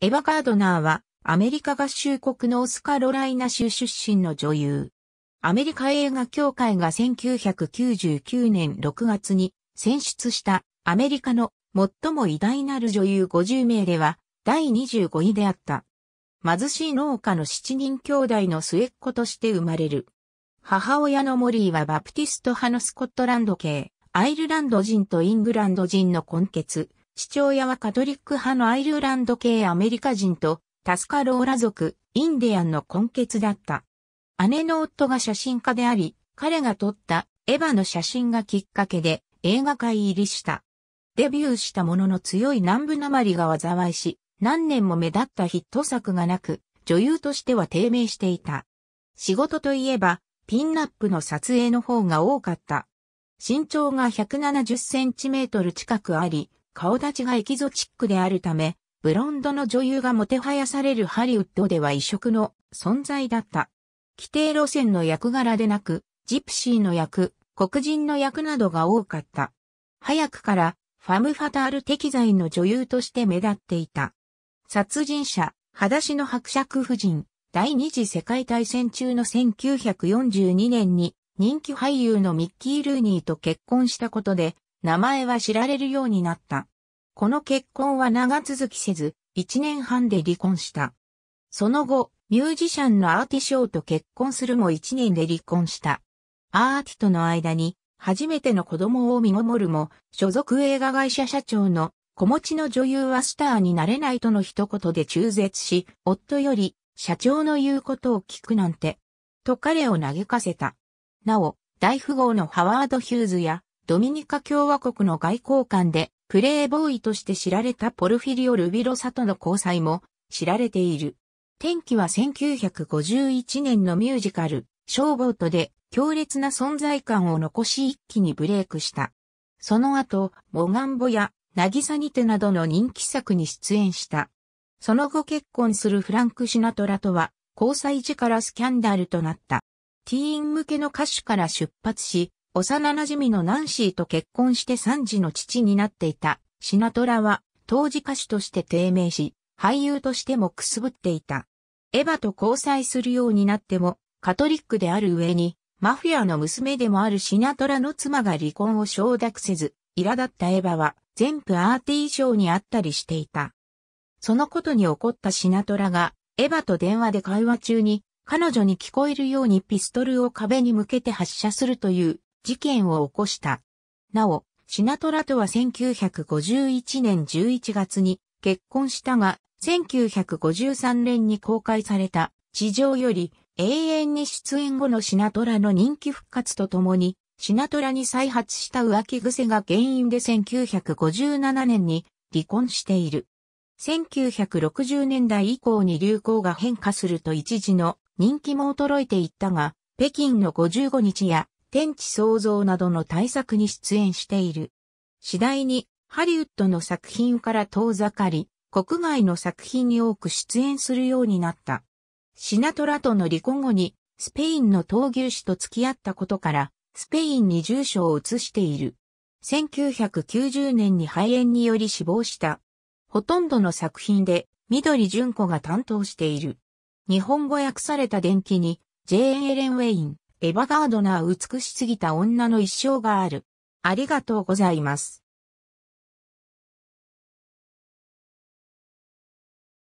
エヴァ・ガードナーは、アメリカ合衆国のオスカロライナ州出身の女優。アメリカ映画協会が1999年6月に選出したアメリカの最も偉大なる女優50名では第25位であった。貧しい農家の7人兄弟の末っ子として生まれる。母親のモリーはバプティスト派のスコットランド系、アイルランド人とイングランド人の混血、父親はカトリック派のアイルランド系アメリカ人とタスカローラ族インディアンの根血だった。姉の夫が写真家であり、彼が撮ったエヴァの写真がきっかけで映画界入りした。デビューしたものの強い南部鉛が災いし、何年も目立ったヒット作がなく、女優としては低迷していた。仕事といえば、ピンナップの撮影の方が多かった。身長が170センチメートル近くあり、顔立ちがエキゾチックであるため、ブロンドの女優がもてはやされるハリウッドでは異色の存在だった。規定路線の役柄でなく、ジプシーの役、黒人の役などが多かった。早くからファムファタール適材の女優として目立っていた。殺人者、裸足の伯爵夫人、第二次世界大戦中の1942年に人気俳優のミッキー・ルーニーと結婚したことで名前は知られるようになった。この結婚は長続きせず、1年半で離婚した。その後、ミュージシャンのアーティショーと結婚するも1年で離婚した。アーティとの間に、初めての子供を見守るも、所属映画会社社長の子持ちの女優はスターになれないとの一言で中絶し、夫より社長の言うことを聞くなんて、と彼を嘆かせた。なお、大富豪のハワード・ヒューズやドミニカ共和国の外交官で、プレイボーイとして知られたポルフィリオ・ルビロサとの交際も知られている。天気は1951年のミュージカル、ショーボートで強烈な存在感を残し一気にブレイクした。その後、モガンボや、渚にてなどの人気作に出演した。その後結婚するフランク・シナトラとは、交際時からスキャンダルとなった。ティーン向けの歌手から出発し、幼馴染のナンシーと結婚して3児の父になっていたシナトラは当時歌手として低迷し、俳優としてもくすぶっていた。エヴァと交際するようになっても、カトリックである上に、マフィアの娘でもあるシナトラの妻が離婚を承諾せず、苛立ったエヴァは、全部アーティ衣装にあったりしていた。そのことに怒ったシナトラが、エヴァと電話で会話中に、彼女に聞こえるようにピストルを壁に向けて発射するという、事件を起こした。なお、シナトラとは1951年11月に結婚したが、1953年に公開された地上より永遠に出演後のシナトラの人気復活とともに、シナトラに再発した浮気癖が原因で1957年に離婚している。1960年代以降に流行が変化すると一時の人気も衰えていったが、北京の55日や天地創造などの大作に出演している。次第にハリウッドの作品から遠ざかり、国外の作品に多く出演するようになった。シナトラとの離婚後に、スペインの闘牛士と付き合ったことから、スペインに住所を移している。1990年に肺炎により死亡した。ほとんどの作品で、緑純子が担当している。日本語訳された伝記に、ジェーン・エレン・ウェイン、エヴァガードナー美しすぎた女の一生がある。ありがとうございます。